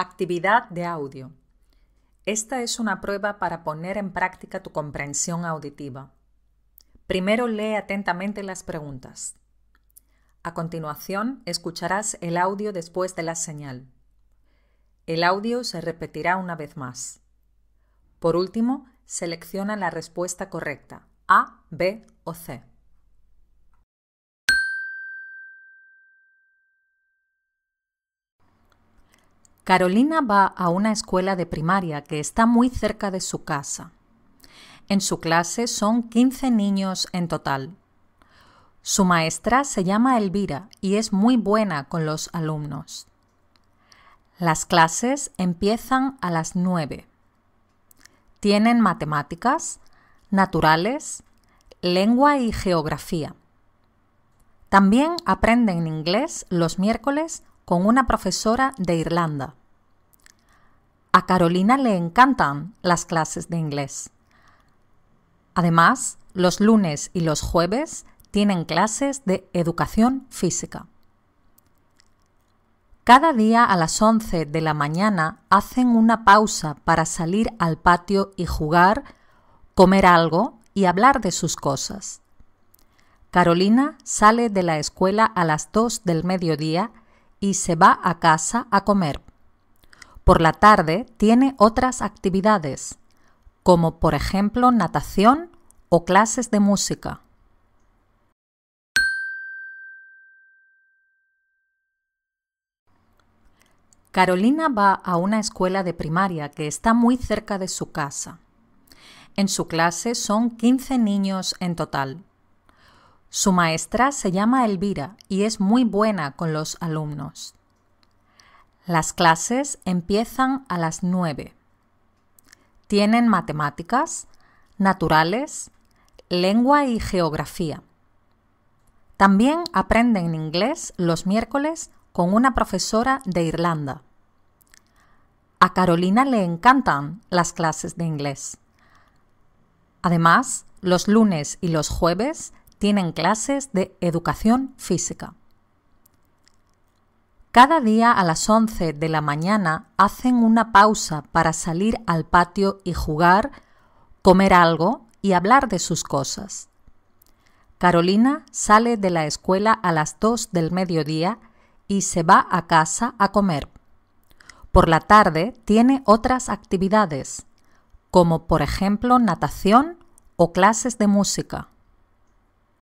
Actividad de audio. Esta es una prueba para poner en práctica tu comprensión auditiva. Primero lee atentamente las preguntas. A continuación, escucharás el audio después de la señal. El audio se repetirá una vez más. Por último, selecciona la respuesta correcta, A, B o C. Carolina va a una escuela de primaria que está muy cerca de su casa. En su clase son 15 niños en total. Su maestra se llama Elvira y es muy buena con los alumnos. Las clases empiezan a las 9. Tienen matemáticas, naturales, lengua y geografía. También aprenden inglés los miércoles con una profesora de Irlanda. A Carolina le encantan las clases de inglés. Además, los lunes y los jueves tienen clases de educación física. Cada día a las 11 de la mañana hacen una pausa para salir al patio y jugar, comer algo y hablar de sus cosas. Carolina sale de la escuela a las 2 del mediodía y se va a casa a comer. Por la tarde tiene otras actividades, como por ejemplo natación o clases de música. Carolina va a una escuela de primaria que está muy cerca de su casa. En su clase son 15 niños en total. Su maestra se llama Elvira y es muy buena con los alumnos. Las clases empiezan a las 9. Tienen matemáticas, naturales, lengua y geografía. También aprenden inglés los miércoles con una profesora de Irlanda. A Carolina le encantan las clases de inglés. Además, los lunes y los jueves tienen clases de educación física. Cada día a las 11 de la mañana hacen una pausa para salir al patio y jugar, comer algo y hablar de sus cosas. Carolina sale de la escuela a las 2 del mediodía y se va a casa a comer. Por la tarde tiene otras actividades, como por ejemplo natación o clases de música.